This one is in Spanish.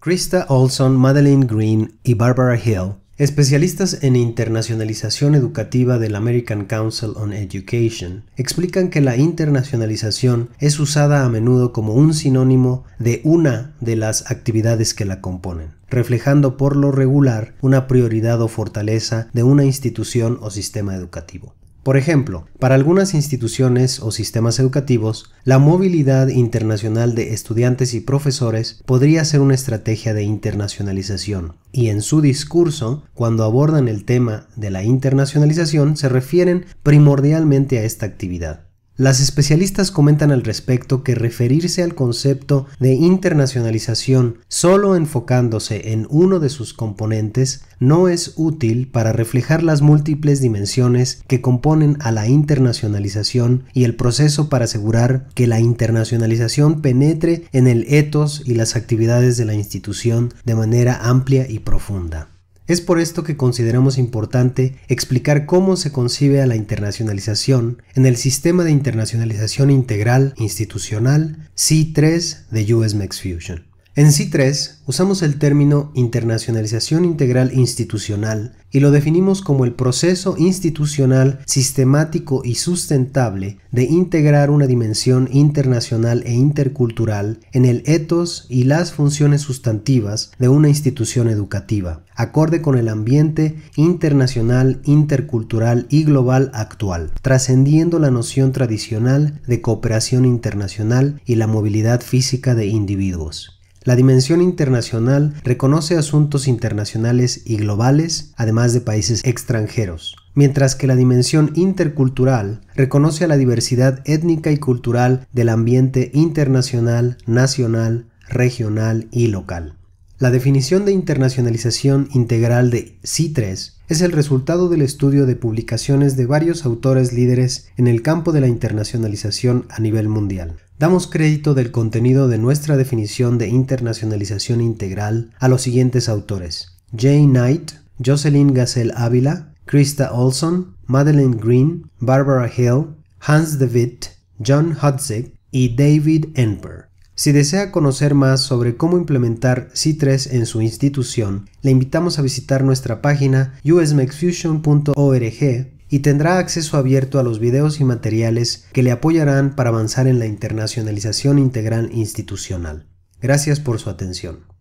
Krista Olson, Madeline Green y Barbara Hill, especialistas en internacionalización educativa del American Council on Education, explican que la internacionalización es usada a menudo como un sinónimo de una de las actividades que la componen, reflejando por lo regular una prioridad o fortaleza de una institución o sistema educativo. Por ejemplo, para algunas instituciones o sistemas educativos, la movilidad internacional de estudiantes y profesores podría ser una estrategia de internacionalización, y en su discurso, cuando abordan el tema de la internacionalización, se refieren primordialmente a esta actividad. Las especialistas comentan al respecto que referirse al concepto de internacionalización solo enfocándose en uno de sus componentes no es útil para reflejar las múltiples dimensiones que componen a la internacionalización y el proceso para asegurar que la internacionalización penetre en el ethos y las actividades de la institución de manera amplia y profunda. Es por esto que consideramos importante explicar cómo se concibe a la internacionalización en el sistema de internacionalización integral institucional C3 de USMEX Fusion. En C3 usamos el término internacionalización integral institucional y lo definimos como el proceso institucional sistemático y sustentable de integrar una dimensión internacional e intercultural en el etos y las funciones sustantivas de una institución educativa, acorde con el ambiente internacional, intercultural y global actual, trascendiendo la noción tradicional de cooperación internacional y la movilidad física de individuos. La dimensión internacional reconoce asuntos internacionales y globales, además de países extranjeros, mientras que la dimensión intercultural reconoce a la diversidad étnica y cultural del ambiente internacional, nacional, regional y local. La definición de internacionalización integral de C3 es el resultado del estudio de publicaciones de varios autores líderes en el campo de la internacionalización a nivel mundial. Damos crédito del contenido de nuestra definición de internacionalización integral a los siguientes autores. Jay Knight, Jocelyn Gazelle Ávila, Krista Olson, Madeleine Green, Barbara Hill, Hans de Witt, John Hutzig y David Enper. Si desea conocer más sobre cómo implementar CITRES en su institución, le invitamos a visitar nuestra página usmexfusion.org y tendrá acceso abierto a los videos y materiales que le apoyarán para avanzar en la internacionalización integral institucional. Gracias por su atención.